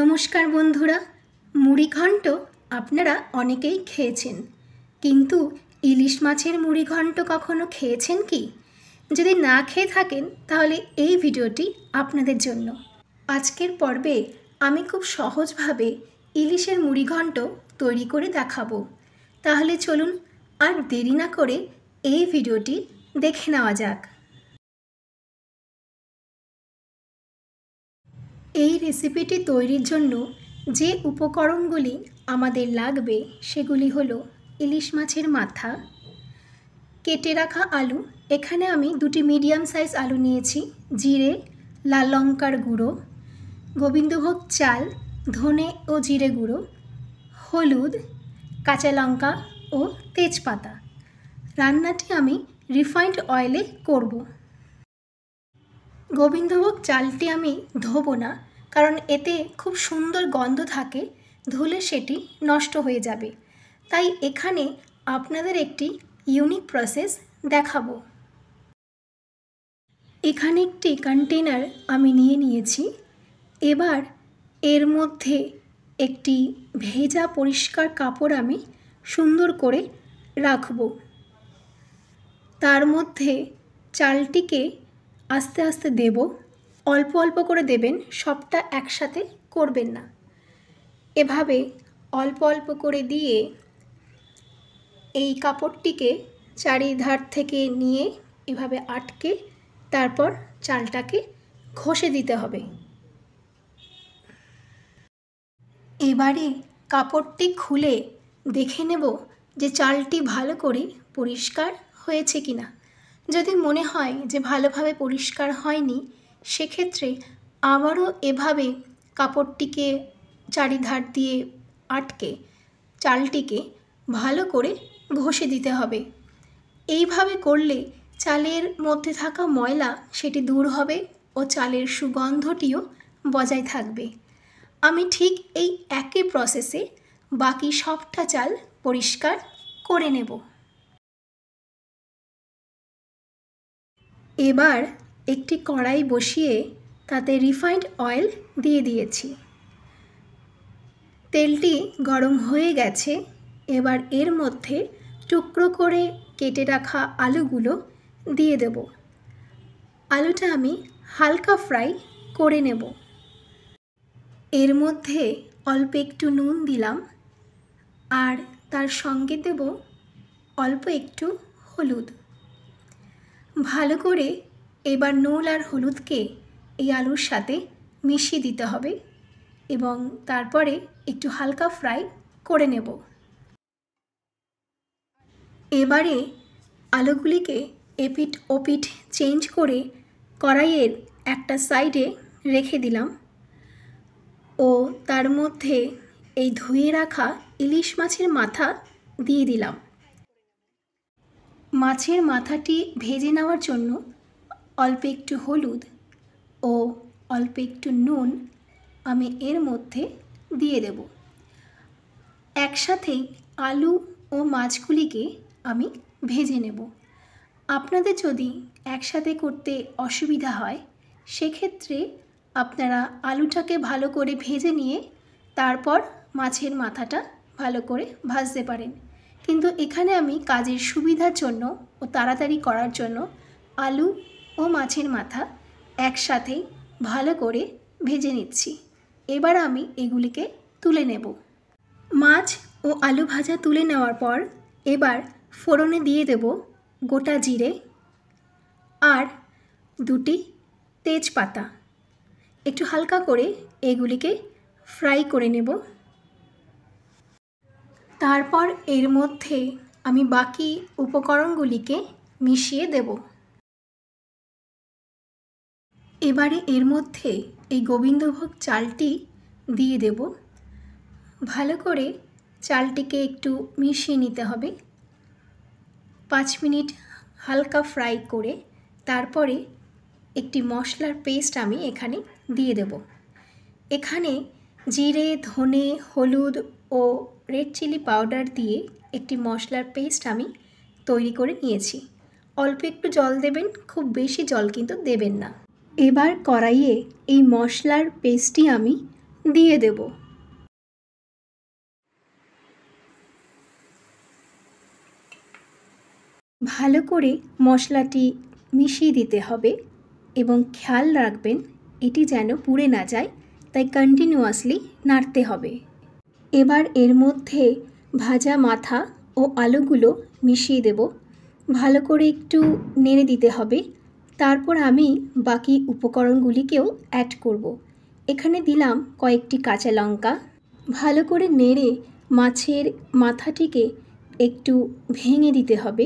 নমস্কার বন্ধুরা মুড়ি ঘণ্ট আপনারা অনেকেই খেয়েছেন কিন্তু ইলিশ মাছের মুড়ি ঘণ্ট কখনো খেয়েছেন কি যদি না খেয়ে থাকেন তাহলে এই ভিডিওটি আপনাদের জন্য আজকের পর্বে আমি খুব সহজভাবে ইলিশের মুড়ি ঘণ্ট তৈরি করে দেখাবো তাহলে চলুন আর দেরি না করে এই ভিডিওটি দেখে নেওয়া যাক এই রেসিপিটি তৈরির জন্য যে উপকরণগুলি আমাদের লাগবে সেগুলি হলো ইলিশ মাছের মাথা কেটে রাখা আলু এখানে আমি দুটি মিডিয়াম সাইজ আলু নিয়েছি জিরে লাল লঙ্কার গুঁড়ো গোবিন্দভোগ চাল ধনে ও জিরে গুঁড়ো হলুদ কাঁচা লঙ্কা ও তেজপাতা রান্নাটি আমি রিফাইন্ড অয়েলে করবো গোবিন্দভোগ চালটি আমি ধোবো না কারণ এতে খুব সুন্দর গন্ধ থাকে ধুলে সেটি নষ্ট হয়ে যাবে তাই এখানে আপনাদের একটি ইউনিক প্রসেস দেখাবো এখানে একটি কন্টেনার আমি নিয়ে নিয়েছি এবার এর মধ্যে একটি ভেজা পরিষ্কার কাপড় আমি সুন্দর করে রাখব তার মধ্যে চালটিকে আস্তে আস্তে দেব অল্প অল্প করে দেবেন সবটা একসাথে করবেন না এভাবে অল্প অল্প করে দিয়ে এই কাপড়টিকে চারিধার থেকে নিয়ে এভাবে আটকে তারপর চালটাকে ঘষে দিতে হবে এবারে কাপড়টি খুলে দেখে নেব যে চালটি ভালো করে পরিষ্কার হয়েছে কিনা যদি মনে হয় যে ভালোভাবে পরিষ্কার হয়নি সেক্ষেত্রে আবারও এভাবে কাপড়টিকে চারিধার দিয়ে আটকে চালটিকে ভালো করে ঘষে দিতে হবে এইভাবে করলে চালের মধ্যে থাকা ময়লা সেটি দূর হবে ও চালের সুগন্ধটিও বজায় থাকবে আমি ঠিক এই একই প্রসেসে বাকি সবটা চাল পরিষ্কার করে নেবো এবার একটি কড়াই বসিয়ে তাতে রিফাইন্ড অয়েল দিয়ে দিয়েছি তেলটি গরম হয়ে গেছে এবার এর মধ্যে টুকরো করে কেটে রাখা আলুগুলো দিয়ে দেব আলুটা আমি হালকা ফ্রাই করে নেব এর মধ্যে অল্প একটু নুন দিলাম আর তার সঙ্গে দেব অল্প একটু হলুদ ভালো করে এবার নুন আর হলুদকে এই আলুর সাথে মিশিয়ে দিতে হবে এবং তারপরে একটু হালকা ফ্রাই করে নেব এবারে আলুগুলিকে এপিট ওপিট চেঞ্জ করে কড়াইয়ের একটা সাইডে রেখে দিলাম ও তার মধ্যে এই ধুয়ে রাখা ইলিশ মাছের মাথা দিয়ে দিলাম মাছের মাথাটি ভেজে নেওয়ার জন্য অল্প একটু হলুদ ও অল্প একটু নুন আমি এর মধ্যে দিয়ে দেব একসাথেই আলু ও মাছগুলিকে আমি ভেজে নেব আপনাদের যদি একসাথে করতে অসুবিধা হয় সেক্ষেত্রে আপনারা আলুটাকে ভালো করে ভেজে নিয়ে তারপর মাছের মাথাটা ভালো করে ভাজতে পারেন কিন্তু এখানে আমি কাজের সুবিধার জন্য ও তাড়াতাড়ি করার জন্য আলু ও মাছের মাথা একসাথে ভালো করে ভেজে নিচ্ছি এবার আমি এগুলিকে তুলে নেব মাছ ও আলু ভাজা তুলে নেওয়ার পর এবার ফোড়নে দিয়ে দেব গোটা জিরে আর দুটি তেজপাতা একটু হালকা করে এগুলিকে ফ্রাই করে নেব তারপর এর মধ্যে আমি বাকি উপকরণগুলিকে মিশিয়ে দেব এবারে এর মধ্যে এই গোবিন্দভোগ চালটি দিয়ে দেব ভালো করে চালটিকে একটু মিশিয়ে নিতে হবে পাঁচ মিনিট হালকা ফ্রাই করে তারপরে একটি মশলার পেস্ট আমি এখানে দিয়ে দেব এখানে জিরে ধনে হলুদ ও রেড চিলি পাউডার দিয়ে একটি মশলার পেস্ট আমি তৈরি করে নিয়েছি অল্প একটু জল দেবেন খুব বেশি জল কিন্তু দেবেন না এবার কড়াইয়ে এই মশলার পেস্টটি আমি দিয়ে দেব ভালো করে মশলাটি মিশিয়ে দিতে হবে এবং খেয়াল রাখবেন এটি যেন পুড়ে না যায় তাই কন্টিনিউয়াসলি নাড়তে হবে এবার এর মধ্যে ভাজা মাথা ও আলুগুলো মিশিয়ে দেব ভালো করে একটু নেড়ে দিতে হবে তারপর আমি বাকি উপকরণগুলিকেও অ্যাড করব। এখানে দিলাম কয়েকটি কাঁচা লঙ্কা ভালো করে নেড়ে মাছের মাথাটিকে একটু ভেঙে দিতে হবে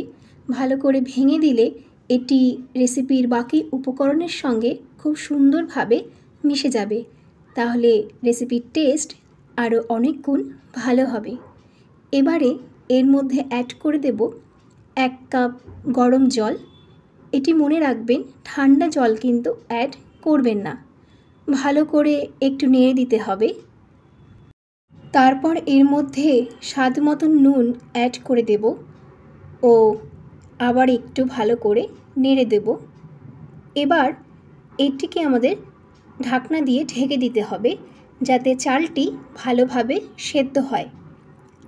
ভালো করে ভেঙে দিলে এটি রেসিপির বাকি উপকরণের সঙ্গে খুব সুন্দরভাবে মিশে যাবে তাহলে রেসিপির টেস্ট আরও অনেক গুণ ভালো হবে এবারে এর মধ্যে অ্যাড করে দেব এক কাপ গরম জল এটি মনে রাখবেন ঠান্ডা জল কিন্তু অ্যাড করবেন না ভালো করে একটু নেড়ে দিতে হবে তারপর এর মধ্যে স্বাদ মতন নুন অ্যাড করে দেব ও আবার একটু ভালো করে নেড়ে দেব এবার এটিকে আমাদের ঢাকনা দিয়ে ঢেকে দিতে হবে যাতে চালটি ভালোভাবে সেদ্ধ হয়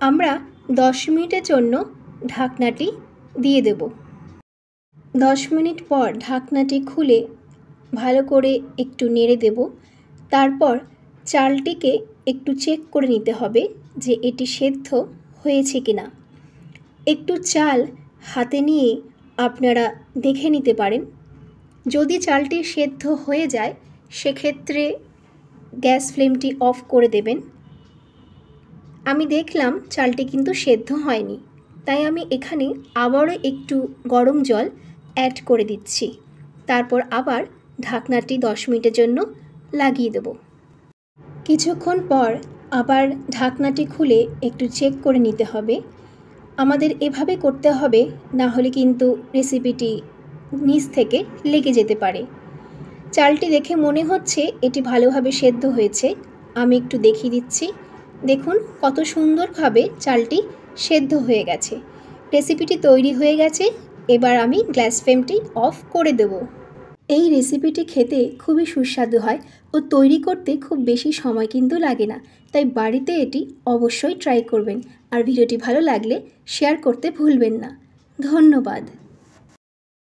আমরা দশ মিনিটের জন্য ঢাকনাটি দিয়ে দেব দশ মিনিট পর ঢাকনাটি খুলে ভালো করে একটু নেড়ে দেব তারপর চালটিকে একটু চেক করে নিতে হবে যে এটি সেদ্ধ হয়েছে কি না একটু চাল হাতে নিয়ে আপনারা দেখে নিতে পারেন যদি চালটি সেদ্ধ হয়ে যায় সেক্ষেত্রে গ্যাস ফ্লেমটি অফ করে দেবেন আমি দেখলাম চালটি কিন্তু সেদ্ধ হয়নি তাই আমি এখানে আবারও একটু গরম জল অ্যাড করে দিচ্ছি তারপর আবার ঢাকনাটি দশ মিনিটের জন্য লাগিয়ে দেব কিছুক্ষণ পর আবার ঢাকনাটি খুলে একটু চেক করে নিতে হবে আমাদের এভাবে করতে হবে না হলে কিন্তু রেসিপিটি নিচ থেকে লেগে যেতে পারে চালটি দেখে মনে হচ্ছে এটি ভালোভাবে সেদ্ধ হয়েছে আমি একটু দেখিয়ে দিচ্ছি দেখুন কত সুন্দরভাবে চালটি সেদ্ধ হয়ে গেছে রেসিপিটি তৈরি হয়ে গেছে এবার আমি গ্যাস ফ্লেমটি অফ করে দেব এই রেসিপিটি খেতে খুবই সুস্বাদু হয় ও তৈরি করতে খুব বেশি সময় কিন্তু লাগে না তাই বাড়িতে এটি অবশ্যই ট্রাই করবেন আর ভিডিওটি ভালো লাগলে শেয়ার করতে ভুলবেন না ধন্যবাদ